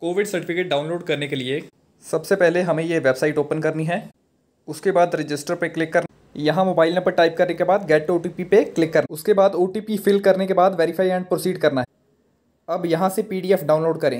Covid certificate download करने के लिए सबसे पहले हमें ये वेबसाइट ओपन करनी है उसके बाद रजिस्टर पर क्लिक करना यहाँ मोबाइल नंबर टाइप करने के बाद गेट ओ पे क्लिक करना उसके बाद ओ फिल करने के बाद वेरीफाई एंड प्रोसीड करना है अब यहाँ से पी डाउनलोड करें